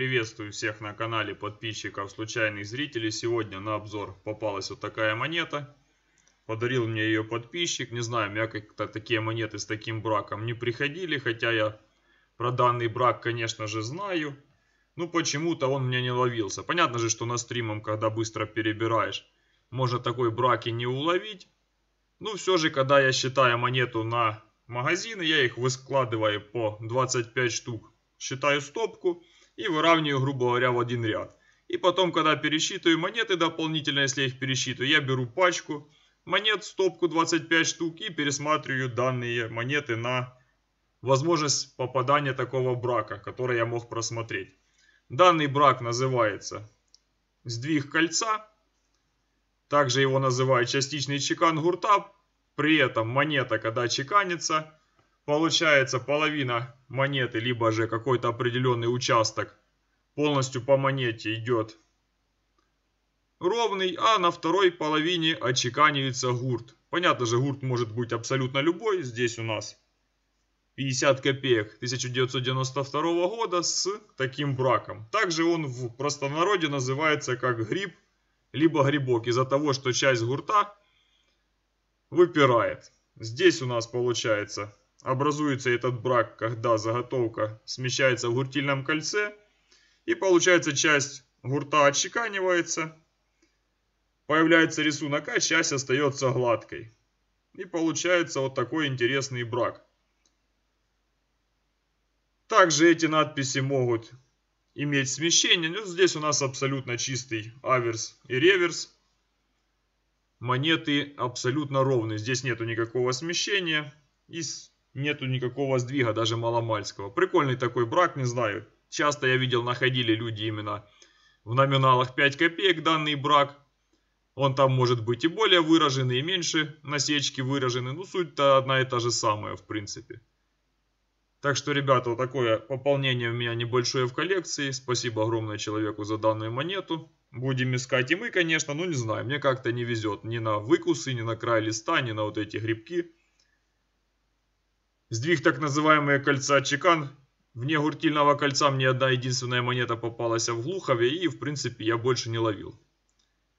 Приветствую всех на канале подписчиков, случайных зрителей. Сегодня на обзор попалась вот такая монета. Подарил мне ее подписчик. Не знаю, у меня как-то такие монеты с таким браком не приходили. Хотя я про данный брак, конечно же, знаю. Ну, почему-то он мне не ловился. Понятно же, что на стримом, когда быстро перебираешь, можно такой брак и не уловить. Ну, все же, когда я считаю монету на магазины, я их выскладываю по 25 штук. Считаю стопку и выравниваю, грубо говоря, в один ряд. И потом, когда пересчитываю монеты дополнительно, если я их пересчитываю, я беру пачку монет, стопку 25 штук и пересматриваю данные монеты на возможность попадания такого брака, который я мог просмотреть. Данный брак называется сдвиг кольца. Также его называют частичный чекан гурта. При этом монета, когда чеканится, Получается половина монеты, либо же какой-то определенный участок полностью по монете идет ровный, а на второй половине очеканивается гурт. Понятно же, гурт может быть абсолютно любой. Здесь у нас 50 копеек 1992 года с таким браком. Также он в простонародье называется как гриб, либо грибок, из-за того, что часть гурта выпирает. Здесь у нас получается Образуется этот брак, когда заготовка смещается в гуртильном кольце. И получается часть гурта отчеканивается. Появляется рисунок, а часть остается гладкой. И получается вот такой интересный брак. Также эти надписи могут иметь смещение. Ну, здесь у нас абсолютно чистый аверс и реверс. Монеты абсолютно ровны. Здесь нету никакого смещения. И нету никакого сдвига, даже маломальского. Прикольный такой брак, не знаю. Часто я видел, находили люди именно в номиналах 5 копеек данный брак. Он там может быть и более выраженный, и меньше насечки выражены. Ну, суть-то одна и та же самая, в принципе. Так что, ребята, вот такое пополнение у меня небольшое в коллекции. Спасибо огромное человеку за данную монету. Будем искать и мы, конечно, ну не знаю, мне как-то не везет. Ни на выкусы, ни на край листа, ни на вот эти грибки. Сдвиг так называемое кольца чекан. Вне гуртильного кольца мне одна единственная монета попалась в Глухове и в принципе я больше не ловил.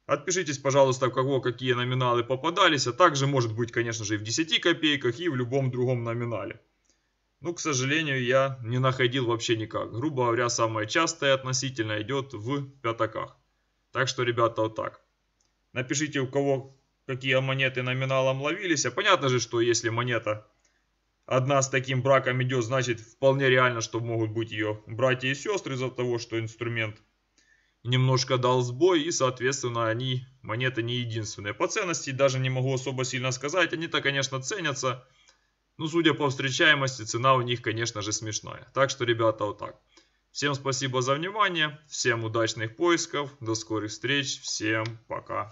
Отпишитесь, пожалуйста, в кого какие номиналы попадались, а также может быть, конечно же, и в 10 копейках, и в любом другом номинале. Ну, к сожалению, я не находил вообще никак. Грубо говоря, самое частое относительно идет в пятаках. Так что, ребята, вот так. Напишите, у кого какие монеты номиналом ловились. А понятно же, что если монета одна с таким браком идет, значит вполне реально, что могут быть ее братья и сестры из-за того, что инструмент немножко дал сбой, и, соответственно, они, монеты не единственные. По ценности даже не могу особо сильно сказать, они-то, конечно, ценятся, но, судя по встречаемости, цена у них, конечно же, смешная. Так что, ребята, вот так. Всем спасибо за внимание, всем удачных поисков, до скорых встреч, всем пока.